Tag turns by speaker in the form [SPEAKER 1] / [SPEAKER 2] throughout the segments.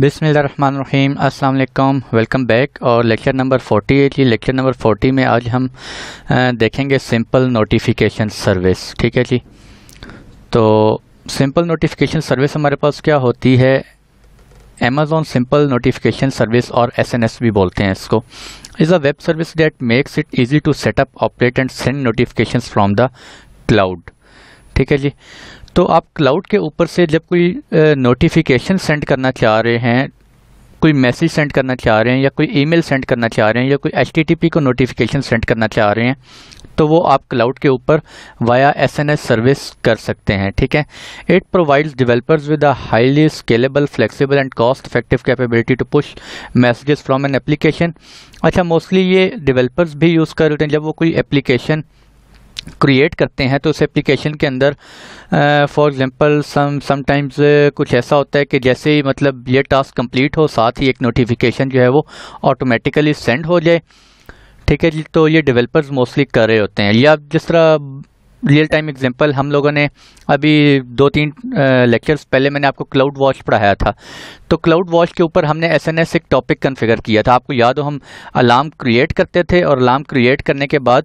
[SPEAKER 1] बिसमीम् अल्लाम welcome back और lecture number 48 जी लेक्चर नंबर 40 में आज हम देखेंगे सिंपल नोटिफिकेशन सर्विस ठीक है जी तो सिंपल नोटिफिकेशन सर्विस हमारे पास क्या होती है Amazon सिंपल नोटिफिकेशन सर्विस और एस भी बोलते हैं इसको is a web service that makes it easy to set up operate and send notification from the cloud ठीक है जी तो आप क्लाउड के ऊपर से जब कोई नोटिफिकेशन सेंड करना चाह रहे हैं कोई मैसेज सेंड करना चाह रहे हैं या कोई ईमेल सेंड करना चाह रहे हैं या कोई एच को नोटिफिकेशन सेंड करना चाह रहे हैं तो वो आप क्लाउड के ऊपर via S N S service कर सकते हैं ठीक है it provides developers with a highly scalable flexible and cost effective capability to push messages from an application अच्छा मोस्टली ये डिवेलपर्स भी यूज़ कर रहे हैं जब वो कोई एप्लीकेशन क्रिएट करते हैं तो उस एप्लीकेशन के अंदर फॉर एग्जांपल सम समटाइम्स कुछ ऐसा होता है कि जैसे ही मतलब ये टास्क कंप्लीट हो साथ ही एक नोटिफिकेशन जो है वो ऑटोमेटिकली सेंड हो जाए ठीक है जी तो ये डेवलपर्स मोस्टली कर रहे होते हैं या जिस तरह रियल टाइम एग्जांपल हम लोगों ने अभी दो तीन लेक्चर्स पहले मैंने आपको क्लाउड वॉच पढ़ाया था तो क्लाउड वॉच के ऊपर हमने एस एन एस एक टॉपिक कन्फिगर किया था आपको याद हो हम अलार्म क्रिएट करते थे और अलार्म क्रिएट करने के बाद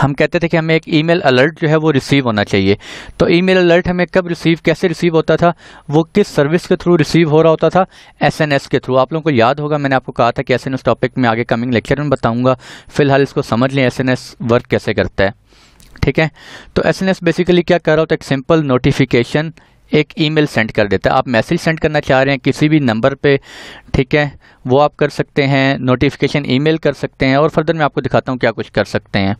[SPEAKER 1] हम कहते थे कि हमें एक ईमेल अलर्ट जो है वो रिसीव होना चाहिए तो ईमेल अलर्ट हमें कब रिसीव कैसे रिसीव होता था वो किस सर्विस के थ्रू रिसीव हो रहा होता था एसएनएस के थ्रू आप लोगों को याद होगा मैंने आपको कहा था कि एसएनएस टॉपिक में आगे कमिंग लेक्चर में बताऊंगा फिलहाल इसको समझ लें एसएनएस वर्क कैसे करता है ठीक है तो एस बेसिकली क्या कर रहा होता है एक सिंपल नोटिफिकेशन एक ईमेल सेंड कर देता है आप मैसेज सेंड करना चाह रहे हैं किसी भी नंबर पे ठीक है वो आप कर सकते हैं नोटिफिकेशन ईमेल कर सकते हैं और फर्दर मैं आपको दिखाता हूँ क्या कुछ कर सकते हैं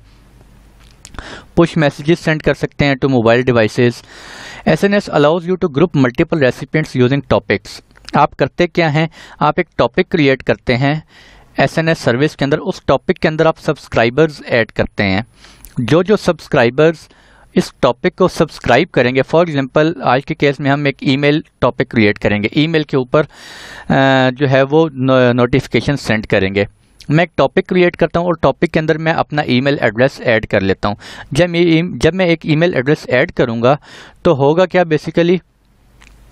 [SPEAKER 1] पुश मैसेजेस सेंड कर सकते हैं to mobile devices S N S allows you to group multiple recipients using topics आप करते क्या हैं आप एक टॉपिक क्रिएट करते हैं एस एन एस सर्विस के अंदर उस टॉपिक के अंदर आप सब्सक्राइबर्स ऐड करते हैं जो जो सब्सक्राइबर्स इस टॉपिक को सब्सक्राइब करेंगे फॉर एग्जांपल आज के केस में हम एक ईमेल टॉपिक क्रिएट करेंगे ईमेल के ऊपर जो है वो नोटिफिकेशन सेंड करेंगे मैं एक टॉपिक क्रिएट करता हूँ और टॉपिक के अंदर मैं अपना ईमेल एड्रेस ऐड कर लेता हूँ जब e- जब मैं एक ईमेल एड्रेस ऐड करूँगा तो होगा क्या बेसिकली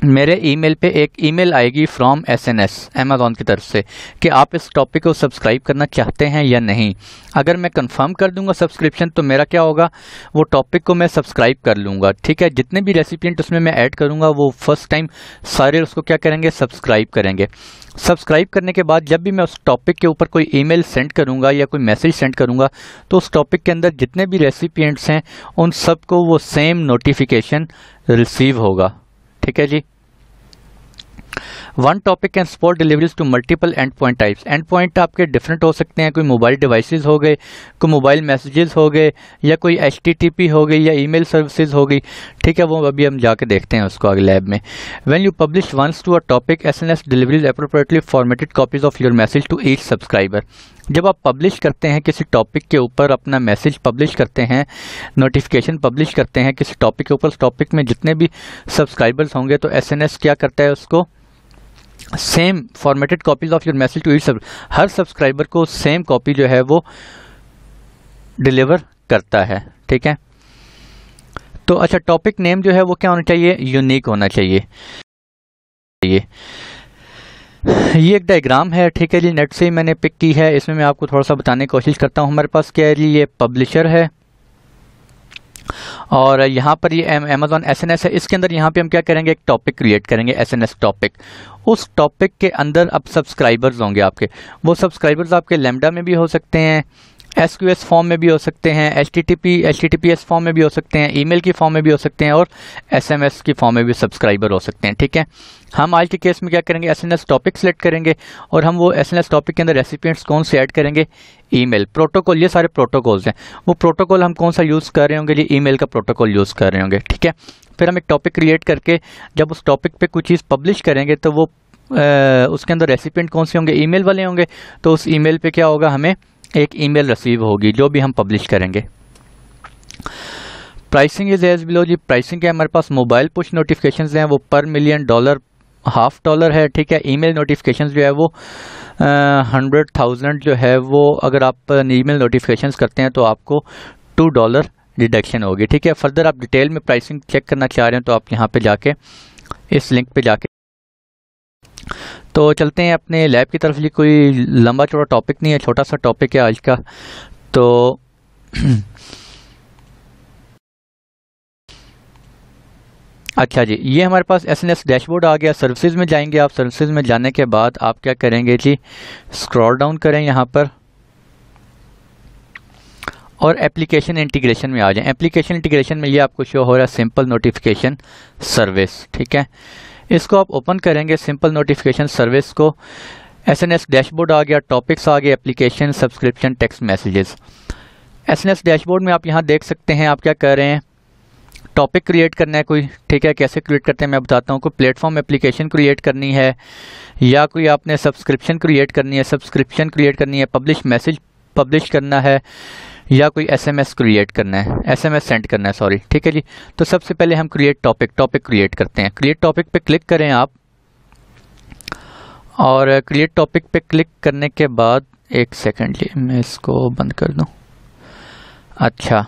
[SPEAKER 1] मेरे ईमेल पे एक ईमेल आएगी फ्रॉम एस एन एस की तरफ से कि आप इस टॉपिक को सब्सक्राइब करना चाहते हैं या नहीं अगर मैं कंफर्म कर दूंगा सब्सक्रिप्शन तो मेरा क्या होगा वो टॉपिक को मैं सब्सक्राइब कर लूँगा ठीक है जितने भी रेसिपियंट उसमें मैं ऐड करूँगा वो फर्स्ट टाइम सारे उसको क्या करेंगे सब्सक्राइब करेंगे सब्सक्राइब करने के बाद जब भी मैं उस टॉपिक के ऊपर कोई ईमेल सेंड करूँगा या कोई मैसेज सेंड करूँगा तो उस टॉपिक के अंदर जितने भी रेसिपियंट्स हैं उन सबको वो सेम नोटिफिकेशन रिसीव होगा ठीक है जी one topic can support deliveries to multiple end point types end point आपके डिफरेंट हो सकते हैं कोई मोबाइल डिवाइसेस हो गए कोई मोबाइल मैसेजेस हो गए या कोई एच हो गई या ई मेल सर्विसेज हो गई ठीक है वो अभी हम जाके देखते हैं उसको आगे लैब में when you publish once to a topic S N S deliveries appropriately formatted copies of your message to each subscriber जब आप पब्लिश करते हैं किसी टॉपिक के ऊपर अपना मैसेज पब्लिश करते हैं नोटिफिकेशन पब्लिश करते हैं किसी टॉपिक के ऊपर उस टॉपिक में जितने भी सब्सक्राइबर्स होंगे तो एस क्या करता है उसको same formatted copies of your message to सब हर सब्सक्राइबर को सेम कॉपी जो है वो डिलीवर करता है ठीक है तो अच्छा टॉपिक नेम जो है वो क्या होना चाहिए यूनिक होना चाहिए ये एक डायग्राम है ठीक है जी नेट से ही मैंने पिक की है इसमें मैं आपको थोड़ा सा बताने की कोशिश करता हूँ हमारे पास क्या है जी ये पब्लिशर है और यहाँ पर ये अमेजोन एस एन एस है इसके अंदर यहाँ पे हम क्या करेंगे एक टॉपिक क्रिएट करेंगे एस एन एस टॉपिक उस टॉपिक के अंदर अब सब्सक्राइबर्स होंगे आपके वो सब्सक्राइबर्स आपके लेमडा में भी हो सकते हैं एस क्यू एस फॉर्म में भी हो सकते हैं H T T P H T T P S form में भी हो सकते हैं ई मेल की फॉर्म में भी हो सकते हैं और एस एम एस की फॉर्म में भी सब्सक्राइबर हो सकते हैं ठीक है हम आज के केस में क्या करेंगे S N S topic select करेंगे और हम वो एस एन एस टॉपिक के अंदर रेसिपियंट्स कौन से ऐड करेंगे ई मेल प्रोटोकॉल ये सारे प्रोटोकॉल्स हैं वो प्रोटोकॉल हम कौन सा यूज़ कर रहे होंगे जी ई मेल का प्रोटोकॉल यूज़ कर रहे होंगे ठीक है फिर हम एक टॉपिक क्रिएट करके जब उस टॉपिक पर कोई चीज़ पब्लिश करेंगे तो वो आ, उसके अंदर रेसिपियंट कौन से होंगे मेल वाले होंगे तो उस मेल पे क्या होगा हमें एक ईमेल रिसीव होगी जो भी हम पब्लिश करेंगे प्राइसिंग इज़ एज बिलो जी प्राइसिंग के हमारे पास मोबाइल पुश नोटिफिकेशन हैं वो पर मिलियन डॉलर हाफ डॉलर है ठीक है ईमेल नोटिफिकेशन जो है वो हंड्रेड थाउजेंड जो है वो अगर आप ईमेल नोटिफिकेशन करते हैं तो आपको टू डॉलर डिडक्शन होगी ठीक है फर्दर आप डिटेल में प्राइसिंग चेक करना चाह रहे हैं तो आप यहाँ पर जाके इस लिंक पे जा तो चलते हैं अपने लैब की तरफ ये कोई लंबा चौड़ा टॉपिक नहीं है छोटा सा टॉपिक है आज का तो अच्छा जी ये हमारे पास एस एन एस डैशबोर्ड आ गया सर्विसेज में जाएंगे आप सर्विसेज में जाने के बाद आप क्या करेंगे जी स्क्रॉल डाउन करें यहाँ पर और एप्लीकेशन इंटीग्रेशन में आ जाएं एप्लीकेशन इंटीग्रेशन में ये आपको शो हो रहा है सिंपल नोटिफिकेशन सर्विस ठीक है इसको आप ओपन करेंगे सिंपल नोटिफिकेशन सर्विस को एस एन एस डैशबोर्ड आ गया टॉपिक्स आ गए application subscription text messages S N S dashboard में आप यहाँ देख सकते हैं आप क्या कर रहे हैं टॉपिक क्रिएट करना है कोई ठीक है कैसे क्रिएट करते हैं मैं बताता हूँ कोई प्लेटफॉर्म एप्लीकेशन क्रिएट करनी है या कोई आपने सब्सक्रिप्शन क्रिएट करनी है सब्सक्रिप्शन क्रिएट करनी है पब्लिश मैसेज पब्लिश करना है या कोई एसएमएस क्रिएट करना है एसएमएस सेंड करना है सॉरी ठीक है जी तो सबसे पहले हम क्रिएट टॉपिक टॉपिक क्रिएट करते हैं क्रिएट टॉपिक पे क्लिक करें आप और क्रिएट uh, टॉपिक पे क्लिक करने के बाद एक सेकेंड लिए मैं इसको बंद कर दूँ अच्छा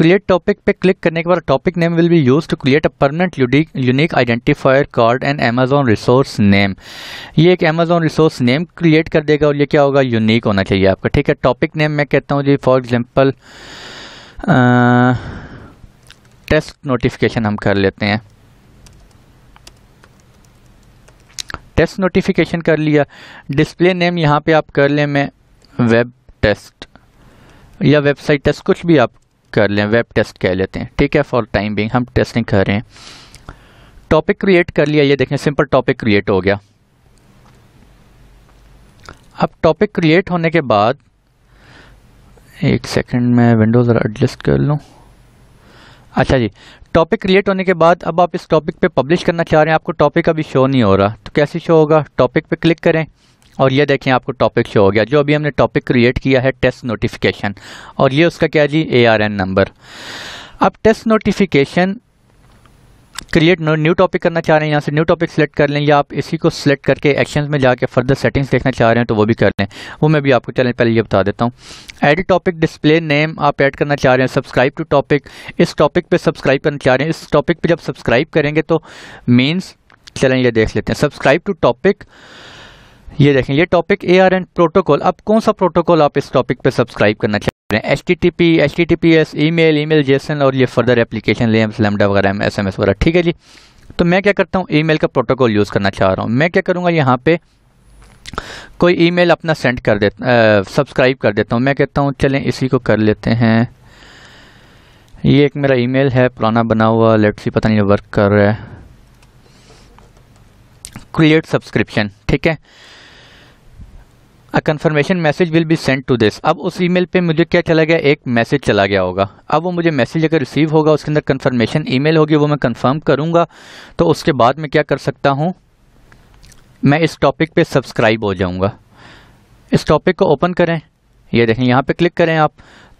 [SPEAKER 1] क्रिएट टॉपिक पे क्लिक करने के बाद topic name will be use to create a permanent unique identifier called and Amazon resource name ये एक अमेजोन रिसोर्स नेम क्रिएट कर देगा और ये क्या होगा यूनिक होना चाहिए आपका ठीक है टॉपिक नेम मैं कहता हूँ जी फॉर एग्जाम्पल टेस्ट नोटिफिकेशन हम कर लेते हैं टेस्ट नोटिफिकेशन कर लिया डिस्प्ले नेम यहाँ पे आप कर लें मैं वेब टेस्ट या वेबसाइट टेस्ट कुछ भी आप कर लें वेब टेस्ट कह लेते हैं ठीक है फॉर टाइम बिंग हम टेस्टिंग कर रहे हैं टॉपिक क्रिएट कर लिया ये देखें सिंपल टॉपिक क्रिएट हो गया अब टॉपिक क्रिएट होने के बाद एक सेकंड में विंडो ज़रा एडजस्ट कर लूँ अच्छा जी टॉपिक क्रिएट होने के बाद अब आप इस टॉपिक पे पब्लिश करना चाह रहे हैं आपको टॉपिक अभी शो नहीं हो रहा तो कैसे शो होगा टॉपिक पे क्लिक करें और ये देखें आपको टॉपिक शो हो गया जो अभी हमने टॉपिक क्रिएट किया है टेस्ट नोटिफिकेशन और ये उसका क्या जी ए आर एन नंबर अब test notification create new topic करना चाह रहे हैं यहाँ से न्यू टॉपिक सेलेक्ट कर लें या आप इसी को सिलेक्ट करके एक्शन में जाके फर्दर सेटिंग्स देखना चाह रहे हैं तो वो भी कर लें वो मैं भी आपको चलें पहले ये बता देता हूँ एड टॉपिक डिस्प्ले नेम आप ऐड करना चाह रहे हैं सब्सक्राइब टू टॉपिक इस टॉपिक पर सब्सक्राइब करना चाह रहे हैं इस टॉपिक पर जब सब्सक्राइब करेंगे तो मीन्स चलें ये देख लेते हैं सब्सक्राइब टू टॉपिक ये देखें ये topic A R N protocol अब कौन सा प्रोटोकॉल आप इस टॉपिक पे सब्सक्राइब करना चाहते हैं H T T P H T T P S email email JSON और ये फर्दर एप्लीकेशन लेमडा वगैरह एस एम एस वगैरह ठीक है जी तो मैं क्या करता हूँ ई मेल का प्रोटोकॉल यूज़ करना चाह रहा हूँ मैं क्या करूँगा यहाँ पे कोई ई मेल अपना सेंड कर दे सब्सक्राइब कर देता हूँ मैं कहता हूँ चलें इसी को कर लेते हैं ये एक मेरा ई मेल है पुराना बना हुआ लेट्स ही पता नहीं वर्क कर रहा है क्रिएट सब्सक्रिप्शन ठीक है a confirmation message will be send to this अब उस ईमेल पे मुझे क्या चला गया एक मैसेज चला गया होगा अब वो मुझे मैसेज अगर रिसीव होगा उसके अंदर कन्फर्मेशन ईमेल होगी वो मैं कन्फर्म करूँगा तो उसके बाद मैं क्या कर सकता हूँ मैं इस टॉपिक पे सब्सक्राइब हो जाऊँगा इस टॉपिक को ओपन करें ये देखें यहाँ पर क्लिक करें आप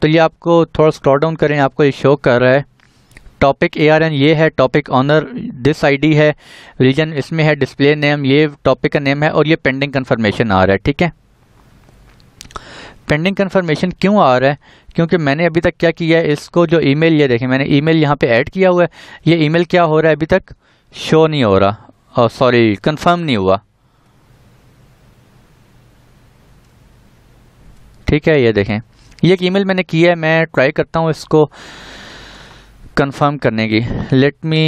[SPEAKER 1] तो ये आपको थोड़ा स्क्रॉल डाउन करें आपको ये शो कर रहा है टॉपिक ए आर एन ये है टॉपिक ऑनर दिस आईडी है रीजन इसमें है डिस्प्ले नेम ये टॉपिक का नेम है और ये पेंडिंग कन्फर्मेशन आ रहा है ठीक है पेंडिंग कन्फर्मेशन क्यों आ रहा है क्योंकि मैंने अभी तक क्या किया है इसको जो ईमेल ये देखें मैंने ईमेल यहाँ पर ऐड किया हुआ है ये ईमेल क्या हो रहा है अभी तक शो नहीं हो रहा और सॉरी कन्फर्म नहीं हुआ ठीक है ये देखें ये एक ईमेल मैंने किया है मैं ट्राई करता हूँ इसको कंफर्म करने की लेट मी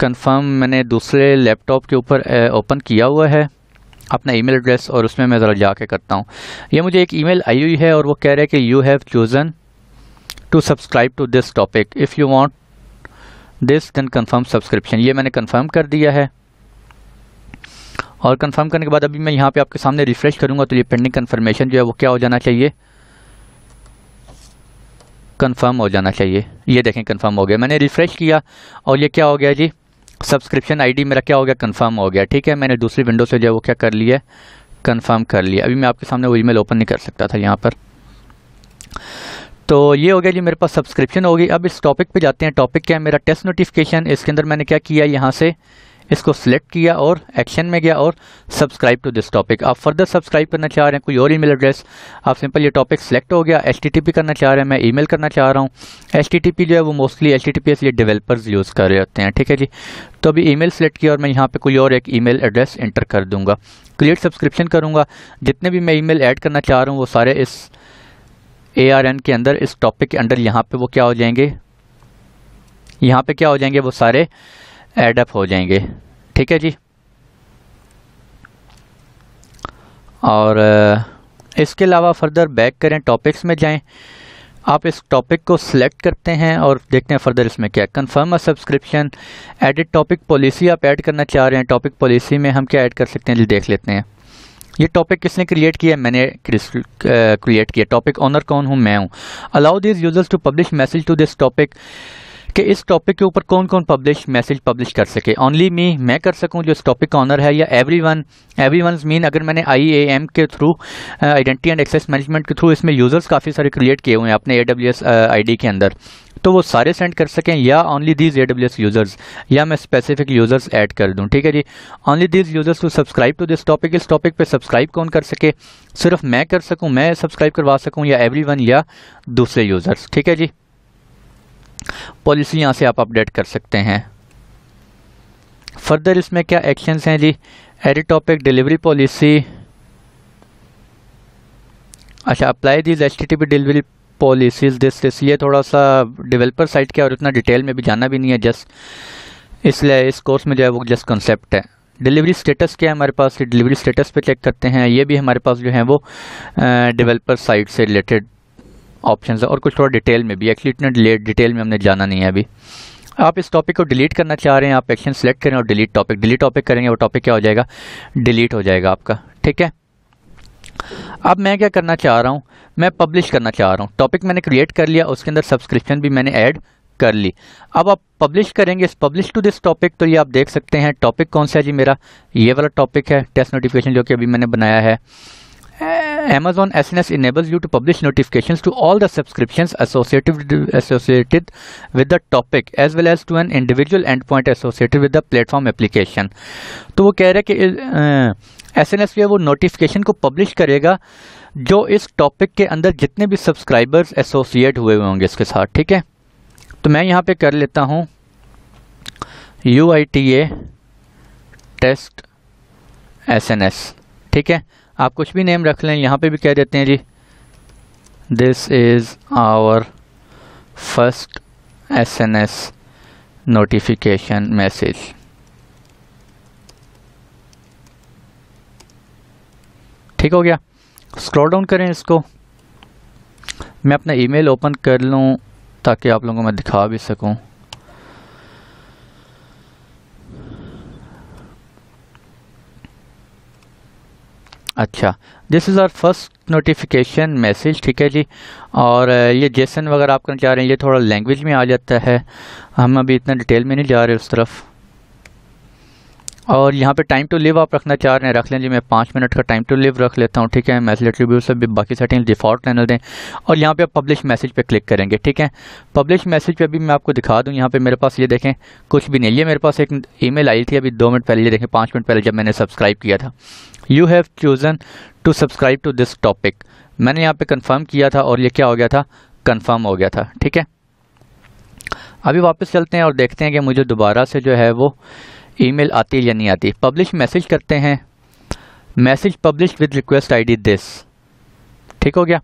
[SPEAKER 1] कंफर्म मैंने दूसरे लैपटॉप के ऊपर ओपन किया हुआ है अपना ईमेल एड्रेस और उसमें मैं ज़रा जाके करता हूँ ये मुझे एक ईमेल आई हुई है और वो कह रहे हैं कि you have chosen to subscribe to this topic if you want this then confirm subscription ये मैंने कंफर्म कर दिया है और कंफर्म करने के बाद अभी मैं यहाँ पे आपके सामने रिफ़्रेश करूँगा तो ये पेंडिंग कन्फर्मेशन जो है वो क्या हो जाना चाहिए कन्फर्म हो जाना चाहिए ये देखें कन्फर्म हो गया मैंने रिफ़्रेश किया और ये क्या हो गया जी सब्सक्रिप्शन आईडी मेरा क्या हो गया कंफर्म हो गया ठीक है मैंने दूसरी विंडो से जो है वो क्या कर लिया कंफर्म कर लिया अभी मैं आपके सामने वो ईमेल ओपन नहीं कर सकता था यहाँ पर तो ये हो गया जी मेरे पास सब्सक्रिप्शन होगी अब इस टॉपिक पे जाते हैं टॉपिक क्या है मेरा टेस्ट नोटिफिकेशन इसके अंदर मैंने क्या किया यहाँ से इसको सिलेक्ट किया और एक्शन में गया और सब्सक्राइब टू दिस टॉपिक आप फर्दर सब्सक्राइब करना चाह रहे हैं कोई और ईमेल एड्रेस आप सिंपल ये टॉपिक सेलेक्ट हो गया एच करना चाह रहे हैं मैं ईमेल करना चाह रहा हूँ एच जो है वो mostly H T T developers use कर रहे होते हैं ठीक है जी तो अभी ईमेल सेलेक्ट किया और मैं यहाँ पे कोई और एक ईमेल एड्रेस एंटर कर दूंगा क्रिएट सब्सक्रिप्शन करूँगा जितने भी मैं ईमेल ऐड करना चाह रहा हूँ वो सारे इस ए आर एन के अंदर इस टॉपिक के अंडर यहाँ पे वो क्या हो जाएंगे यहाँ पे क्या हो जाएंगे वो सारे एडअप हो जाएंगे ठीक है जी और इसके अलावा फर्दर बैक करें टॉपिक्स में जाएं आप इस टॉपिक को सिलेक्ट करते हैं और देखते हैं फर्दर इसमें क्या confirm a subscription edit topic policy आप ऐड करना चाह रहे हैं टॉपिक पॉलिसी में हम क्या ऐड कर सकते हैं जी देख लेते हैं ये टॉपिक किसने क्रिएट किया मैंने क्रिएट किया टॉपिक ऑनर कौन हूँ मैं हूँ allow this users to publish message to this topic कि इस टॉपिक के ऊपर कौन कौन पब्लिश मैसेज पब्लिश कर सके ओनली मी मैं कर सकूं जो इस टॉपिक का ऑनर है या everyone everyone mean अगर मैंने आई ए एम के through identity and access management के थ्रू इसमें यूज़र्स काफ़ी सारे क्रिएट किए हुए हैं अपने A W S I D के अंदर तो वो सारे सेंड कर सकें या only these A W S users या मैं स्पेसिफिक यूज़र्स एड कर दूँ ठीक है जी only these users to subscribe to this topic इस टॉपिक पे सब्सक्राइब कौन कर सके सिर्फ मैं कर सकूँ मैं सब्सक्राइब करवा सकूँ या एवरी वन या दूसरे यूज़र्स ठीक है जी पॉलिसी यहाँ से आप अपडेट कर सकते हैं फर्दर इसमें क्या एक्शंस हैं जी एडिट टॉपिक डिलीवरी पॉलिसी अच्छा apply these H T delivery policies this this ये थोड़ा सा डेवलपर साइट के और इतना डिटेल में भी जाना भी नहीं है जस्ट इसलिए इस कोर्स में जो है वो जस्ट कॉन्सेप्ट है डिलीवरी स्टेटस क्या है हमारे पास डिलीवरी स्टेटस पे चेक करते हैं ये भी हमारे पास जो है वो डेवलपर साइट से रिलेटेड ऑप्शन है और कुछ थोड़ा डिटेल में भी एक्चुअली इतना डिटेल में हमने जाना नहीं है अभी आप इस टॉपिक को डिलीट करना चाह रहे हैं आप एक्शन सेलेक्ट करें और डिलीट टॉपिक डिलीट टॉपिक करेंगे वो टॉपिक क्या हो जाएगा डिलीट हो जाएगा आपका ठीक है अब मैं क्या करना चाह रहा हूँ मैं पब्लिश करना चाह रहा हूँ टॉपिक मैंने क्रिएट कर लिया उसके अंदर सब्सक्रिप्शन भी मैंने ऐड कर ली अब आप पब्लिश करेंगे इस पब्लिश टू दिस टॉपिक तो ये आप देख सकते हैं टॉपिक कौन सा है जी मेरा ये वाला टॉपिक है टेस्ट नोटिफिकेशन जो कि अभी मैंने बनाया है Amazon SNS enables you to publish notifications to all the subscriptions associated, associated with the topic as well as to an individual endpoint associated with the platform application. तो वो कह रहे हैं कि एस एन एस जो है वो notification को पब्लिश करेगा जो इस टॉपिक के अंदर जितने भी सब्सक्राइबर्स एसोसिएट हुए हुए होंगे इसके साथ ठीक है तो मैं यहाँ पे कर लेता हूँ U I T A test S N S ठीक है आप कुछ भी नेम रख लें यहाँ पे भी कह देते हैं जी this is our first S N S notification message ठीक हो गया स्क्रॉल डाउन करें इसको मैं अपना ईमेल ओपन कर लूँ ताकि आप लोगों को मैं दिखा भी सकूँ अच्छा this is our first notification message ठीक है जी और ये जेसन वगैरह आप करना चाह रहे हैं ये थोड़ा लैंग्वेज में आ जाता है हम अभी इतना डिटेल में नहीं जा रहे उस तरफ और यहाँ पे टाइम टू लिव आप रखना चाह रहे हैं रख लें जी मैं पाँच मिनट का टाइम टू लिव रख लेता हूँ ठीक है मैसेज एट्रीब्यूट सब भी बाकी सेटिंग डिफ़ॉल्ट रहने दें और यहाँ पे आप पब्लिश मैसेज पे क्लिक करेंगे ठीक है पब्लिश मैसेज पे भी मैं आपको दिखा दूँ यहाँ पे मेरे पास ये देखें कुछ भी नहीं ये मेरे पास एक ई आई थी अभी दो मिनट पहले ये देखें पाँच मिनट पहले जब मैंने सब्सक्राइब किया था you have chosen to subscribe to this topic मैंने यहाँ पर कन्फर्म किया था और ये क्या हो गया था कन्फर्म हो गया था ठीक है अभी वापस चलते हैं और देखते हैं कि मुझे दोबारा से जो है वो ईमेल आती है या नहीं आती पब्लिश मैसेज करते हैं message publish with request ID this ठीक हो गया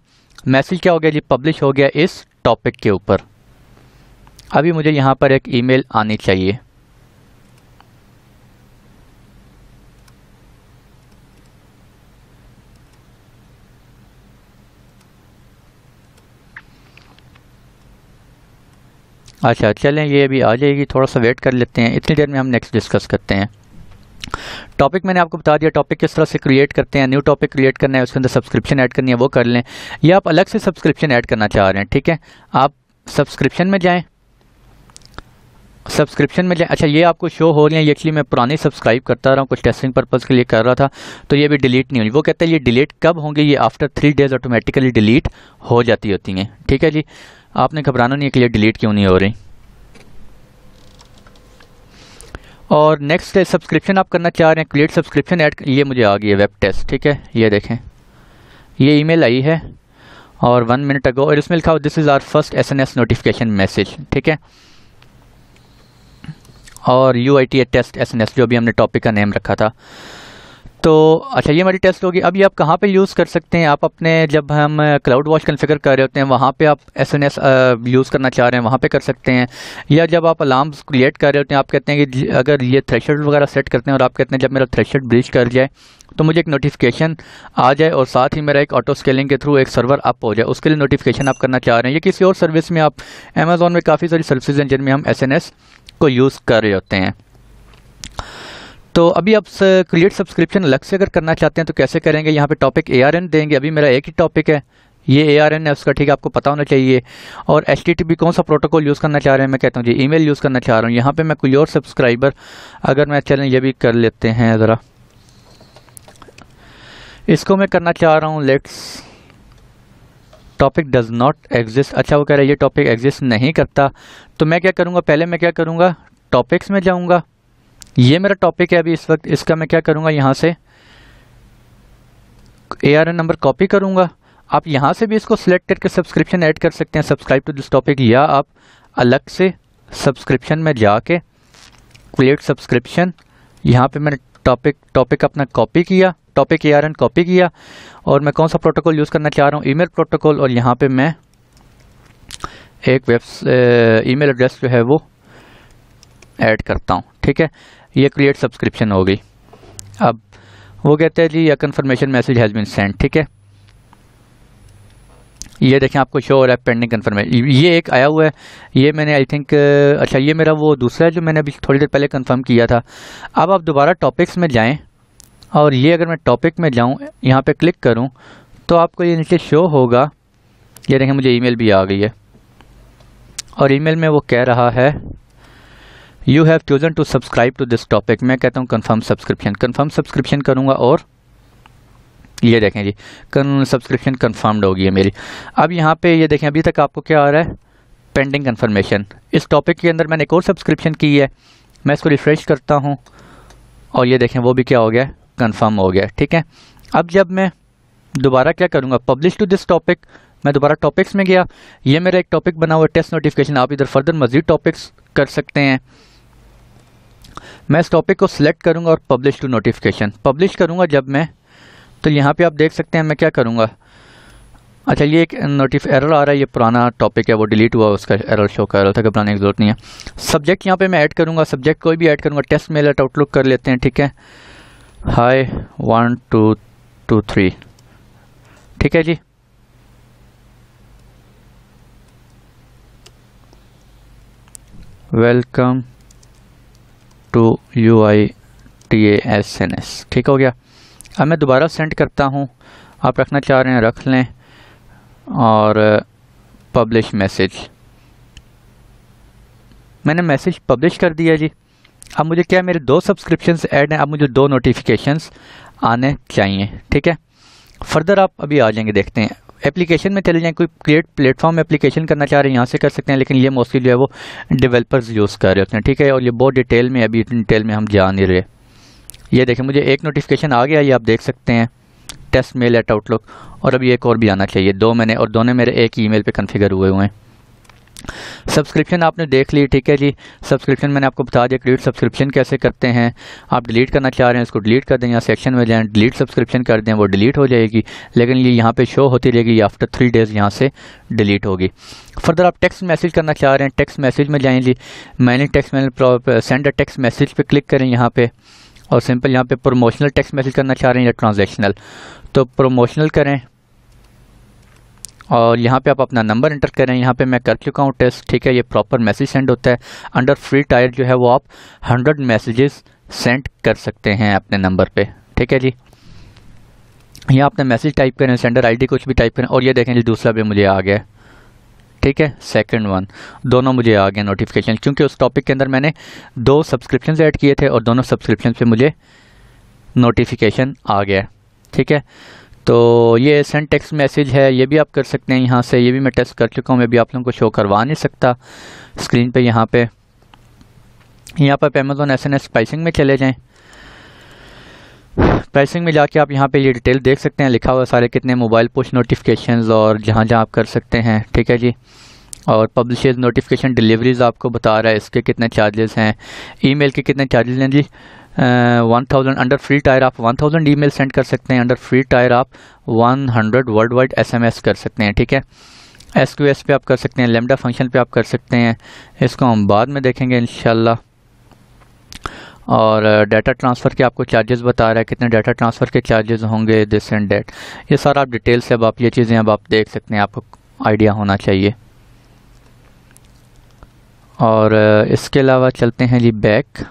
[SPEAKER 1] मैसेज क्या हो गया जी पब्लिश हो गया इस टॉपिक के ऊपर अभी मुझे यहाँ पर एक ईमेल आनी चाहिए अच्छा चलें ये अभी आ जाएगी थोड़ा सा वेट कर लेते हैं इतनी देर में हम नेक्स्ट डिस्कस करते हैं टॉपिक मैंने आपको बता दिया टॉपिक किस तरह से क्रिएट करते हैं न्यू टॉपिक क्रिएट करना है उसके अंदर सब्सक्रिप्शन ऐड करनी है वो कर लें या आप अलग से सब्सक्रिप्शन ऐड करना चाह रहे हैं ठीक है आप सब्सक्रिप्शन में जाएं सब्सक्रिप्शन में अच्छा ये आपको शो हो रही है ये एक्चुअली मैं पुराने सब्सक्राइब करता रहा हूँ कुछ टेस्टिंग पर्पज़ के लिए कर रहा था तो ये भी डिलीट नहीं हुई वो कहते हैं ये डिलीट कब होंगे ये after three days automatically delete हो जाती होती हैं ठीक है जी आपने घबराना नहीं है कि ये डिलीट क्यों नहीं हो रही और नेक्स्ट सब्सक्रिप्शन आप करना चाह रहे हैं क्रिएट सब्सक्रिप्शन ऐड ये मुझे आ गई है वेब टेस्ट ठीक है ये देखें ये ईमेल आई है और वन मिनट अगो और इसमें लिखा हो this is our first S N S notification message ठीक है और U I T A test S N S जो भी हमने टॉपिक का नेम रखा था तो अच्छा ये हमारी टेस्ट होगी अब ये आप कहाँ पे यूज़ कर सकते हैं आप अपने जब हम क्लाउड वॉच कन्फिगर कर रहे होते हैं वहाँ पे आप एस एन एस यूज़ करना चाह रहे हैं वहाँ पे कर सकते हैं या जब आप अलार्म क्रिएट कर रहे होते हैं आप कहते हैं कि अगर ये थ्रेशर्ड वगैरह सेट करते हैं और आप कहते हैं जब मेरा थ्रेशर्ड ब्रिज कर जाए तो मुझे एक नोटिफिकेशन आ जाए और साथ ही मेरा एक ऑटो स्केलिंग के थ्रू एक सर्वर अप हो जाए उसके लिए नोटिफिकेशन आप करना चाह रहे हैं या किसी और सर्विस में आप अमेज़ोन में काफ़ी सारी सर्विस हैं जिनमें हम एस एन एस को यूज़ कर रहे होते हैं तो अभी आप क्रिएट सब्सक्रिप्शन अलग से अगर करना चाहते हैं तो कैसे करेंगे यहाँ पे टॉपिक ए आर एन देंगे अभी मेरा एक ही टॉपिक है ये ए आर एन है उसका ठीक है आपको पता होना चाहिए और एच टी टी पी कौन सा प्रोटोकॉल यूज़ करना चाह रहे हैं मैं कहता हूँ जी ई मेल यूज़ करना चाह रहा हूँ यहाँ पर मैं कोई और सब्सक्राइबर अगर मैं चलें ये भी कर लेते हैं ज़रा इसको मैं करना चाह रहा हूँ let's topic does not exist अच्छा वो कह रहा है ये टॉपिक एग्जिस्ट नहीं करता तो मैं क्या करूँगा पहले मैं क्या करूँगा टॉपिक्स में जाऊँगा ये मेरा टॉपिक है अभी इस वक्त इसका मैं क्या करूँगा यहाँ से A R N number copy करूँगा आप यहाँ से भी इसको सिलेक्ट करके सब्सक्रिप्शन ऐड कर सकते हैं सब्सक्राइब टू दिस टॉपिक या आप अलग से सब्सक्रिप्शन में जाके क्रिएट सब्सक्रिप्शन यहाँ पे मैंने टॉपिक टॉपिक अपना कॉपी किया टॉपिक ए आर कॉपी किया और मैं कौन सा प्रोटोकॉल यूज़ करना चाह रहा हूँ ईमेल प्रोटोकॉल और यहाँ पे मैं एक वेब ईमेल एड्रेस जो है वो ऐड करता हूँ ठीक है ये क्रिएट सब्सक्रिप्शन हो गई अब वो कहते हैं जी या confirmation message has been send ठीक है ये देखें आपको शो हो रहा है पेंडिंग कन्फर्मेशन ये एक आया हुआ है ये मैंने आई थिंक अच्छा ये मेरा वो दूसरा है जो मैंने अभी थोड़ी देर पहले कन्फर्म किया था अब आप दोबारा टॉपिक्स में जाएँ और ये अगर मैं टॉपिक में जाऊँ यहाँ पे क्लिक करूँ तो आपको ये नीचे शो होगा ये देखें मुझे ईमेल भी आ गई है और ईमेल में वो कह रहा है you have chosen to subscribe to this topic मैं कहता हूँ कन्फर्म सब्सक्रिप्शन कन्फर्म सब्सक्रिप्शन करूँगा और ये देखें जी कन सब्सक्रिप्शन कन्फर्म्ड होगी है मेरी अब यहाँ पे ये देखें अभी तक आपको क्या आ रहा है पेंडिंग कन्फर्मेशन इस टॉपिक के अंदर मैंने एक और सब्सक्रिप्शन की है मैं इसको रिफ़्रेश करता हूँ और ये देखें वो भी क्या हो गया है कन्फर्म हो गया ठीक है अब जब मैं दोबारा क्या करूँगा पब्लिश टू दिस टॉपिक मैं दोबारा टॉपिक्स में गया ये मेरा एक टॉपिक बना हुआ टेस्ट नोटिफिकेशन आप इधर फर्दर मजीद टॉपिक्स कर सकते हैं मैं इस टॉपिक को सिलेक्ट करूँगा और पब्लिश टू नोटिफिकेशन पब्लिश करूँगा जब मैं तो यहाँ पे आप देख सकते हैं मैं क्या करूँगा अच्छा ये एक नोटिफ एरर आ रहा है ये पुराना टॉपिक है वो डिलीट हुआ उसका एरर शो कर रहा था घबराने की जरूरत नहीं है सब्जेक्ट यहाँ पे मैं ऐड करूँगा सब्जेक्ट कोई भी ऐड करूँगा टेस्ट मेल एट आउटलुक कर लेते हैं ठीक है hi one two two three ठीक है जी welcome to U I T S N S ठीक हो गया अब मैं दोबारा सेंड करता हूँ आप रखना चाह रहे हैं रख लें और पब्लिश मैसेज मैंने मैसेज पब्लिश कर दिया जी अब मुझे क्या मेरे दो सब्सक्रिप्शन ऐड हैं अब मुझे दो नोटिफिकेशंस आने चाहिए ठीक है फर्दर आप अभी आ जाएंगे देखते हैं एप्लीकेशन में चले जाएँ कोई क्रिएट प्लेटफॉर्म में एप्लीकेशन करना चाह रहे हैं यहाँ से कर सकते हैं लेकिन ये मोस्टली जो है वो डेवलपर्स यूज़ कर रहे होते हैं ठीक है और ये बहुत डिटेल में अभी डिटेल में हम जा नहीं रहे ये देखें मुझे एक नोटिफिकेशन आ गया ये आप देख सकते हैं टेस्ट मेल एट आउटलुक और अभी एक और भी आना चाहिए दो मैंने और दोनों मेरे एक ईमेल पे कॉन्फ़िगर हुए हुए हैं सब्सक्रिप्शन आपने देख ली ठीक है जी सब्सक्रिप्शन मैंने आपको बता दिया क्रेडिट सब्सक्रिप्शन कैसे करते हैं आप डिलीट करना चाह रहे हैं उसको डिलीट कर दें या सेक्शन में जाएं डिलीट सब्सक्रिप्शन कर दें वो डिलीट हो जाएगी लेकिन ये यहाँ पे शो होती रहेगी आफ्टर थ्री डेज़ यहाँ से डिलीट होगी फर्दर आप टेक्स्ट मैसेज करना चाह रहे हैं टेक्स्ट मैसेज में जाएँ जी मैंने टेक्स मैंने सेंड अ टेक्स मैसेज पर क्लिक करें यहाँ पर और सिंपल यहाँ पर प्रमोशनल टेक्स मैसेज करना चाह रहे हैं या ट्रांजेक्शनल तो प्रमोशनल करें और यहाँ पे आप अपना नंबर इंटर करें यहाँ पे मैं कर चुका हूँ टेस्ट ठीक है ये प्रॉपर मैसेज सेंड होता है अंडर फ्री टायर जो है वो आप हंड्रेड मैसेजेस सेंड कर सकते हैं अपने नंबर पे ठीक है जी यहाँ आपने मैसेज टाइप करें सेंडर आईडी कुछ भी टाइप करें और ये देखें जी दूसरा भी मुझे आ गया ठीक है सेकंड वन दोनों मुझे आ गए नोटिफिकेशन क्योंकि उस टॉपिक के अंदर मैंने दो सब्सक्रिप्शन ऐड किए थे और दोनों सब्सक्रिप्शन पे मुझे नोटिफिकेशन आ गया ठीक है तो ये सेंड टेक्स्ट मैसेज है ये भी आप कर सकते हैं यहाँ से ये भी मैं टेस्ट कर चुका हूँ मैं भी आप लोगों को शो करवा नहीं सकता स्क्रीन पे यहाँ पे यहाँ पर Amazon S N S pricing में चले जाएँ प्राइसिंग में जाके आप यहाँ पे ये डिटेल देख सकते हैं लिखा हुआ सारे कितने मोबाइल पोस्ट नोटिफिकेशंस और जहाँ जहाँ आप कर सकते हैं ठीक है जी और पब्लिश नोटिफिकेशन डिलीवरीज आपको बता रहा है इसके कितने चार्जेस हैं ईमेल के कितने चार्जेस हैं जी one thousand under free tier आप one thousand email send कर सकते हैं अंडर फ्री टायर आप one hundred worldwide S M S कर सकते हैं ठीक है एस क्यू एस पे आप कर सकते हैं लेमडा फंक्शन पे आप कर सकते हैं इसको हम बाद में देखेंगे इन और डाटा uh, ट्रांसफ़र के आपको चार्जेस बता रहा है कितने डाटा ट्रांसफ़र के चार्जेस होंगे दिस एंड डेट ये सारा आप डिटेल्स से अब आप ये चीज़ें अब आप देख सकते हैं आपको आइडिया होना चाहिए और uh, इसके अलावा चलते हैं जी बैक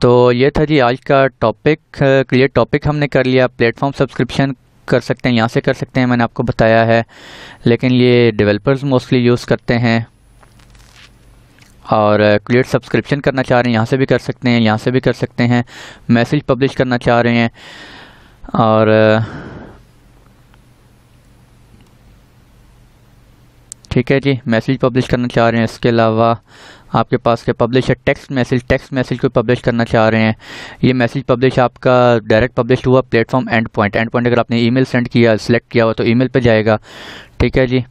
[SPEAKER 1] तो ये था जी आज का टॉपिक क्लियर टॉपिक हमने कर लिया प्लेटफॉर्म सब्सक्रिप्शन कर सकते हैं यहाँ से कर सकते हैं मैंने आपको बताया है लेकिन ये डेवलपर्स मोस्टली यूज़ करते हैं और क्लियर सब्सक्रिप्शन करना चाह रहे हैं यहाँ से भी कर सकते हैं यहाँ से भी कर सकते हैं मैसेज पब्लिश करना चाह रहे हैं और ठीक है जी मैसेज पब्लिश करना चाह रहे हैं इसके अलावा आपके पास के पब्लिश है टेक्स्ट मैसेज टेक्स्ट मैसेज को पब्लिश करना चाह रहे हैं ये मैसेज पब्लिश आपका डायरेक्ट पब्लिश हुआ platform end point end point अगर आपने ईमेल सेंड किया सिलेक्ट किया हुआ तो ईमेल पे जाएगा ठीक है जी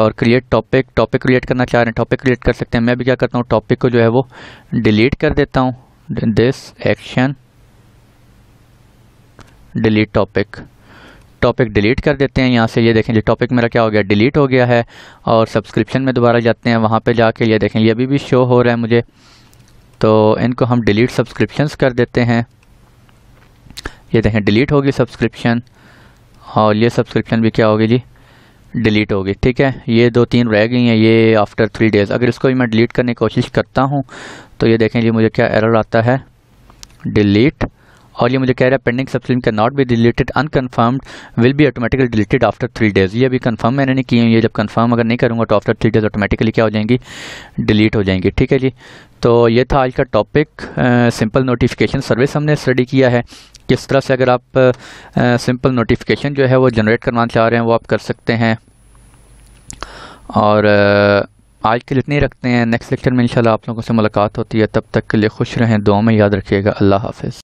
[SPEAKER 1] और क्रिएट टॉपिक टॉपिक क्रिएट करना चाह रहे हैं टॉपिक क्रिएट कर सकते हैं मैं भी क्या करता हूँ टॉपिक को जो है वो डिलीट कर देता हूँ this action delete topic topic delete कर देते हैं यहाँ से ये देखें ये टॉपिक मेरा क्या हो गया डिलीट हो गया है और सब्सक्रिप्शन में दोबारा जाते हैं वहाँ पे जाके ये देखें ये अभी भी शो हो रहा है मुझे तो इनको हम डिलीट सब्सक्रिप्शंस कर देते हैं ये देखें डिलीट होगी सब्सक्रिप्शन और ये सब्सक्रिप्शन भी क्या होगी जी डिलीट होगी ठीक है ये दो तीन रह गई हैं ये आफ्टर थ्री डेज़ अगर इसको भी मैं डिलीट करने की कोशिश करता हूँ तो ये देखें जी मुझे क्या एरर आता है डिलीट और ये मुझे कह रहा है पेंडिंग फिल्म के not be deleted unconfirmed will be automatically deleted after three days ये अभी कंफर्म मैंने नहीं किए हुई जब कंफर्म अगर नहीं करूँगा तो आफ्टर थ्री डेज ऑटोमेटिकली क्या हो जाएंगी डिलीट हो जाएंगी ठीक है जी तो ये था आज का टॉपिक सिंपल नोटिफिकेशन सर्विस हमने स्टडी किया है किस तरह से अगर आप सिंपल नोटिफिकेशन जो है वो जनरेट करवाना चाह रहे हैं वो आप कर सकते हैं और uh, आज के लिए इतने रखते हैं नेक्स्ट लेक्चर में इंशाल्लाह आप लोगों से मुलाकात होती है तब तक के लिए खुश रहें दुआ में याद रखिएगा अल्लाह हाफिज़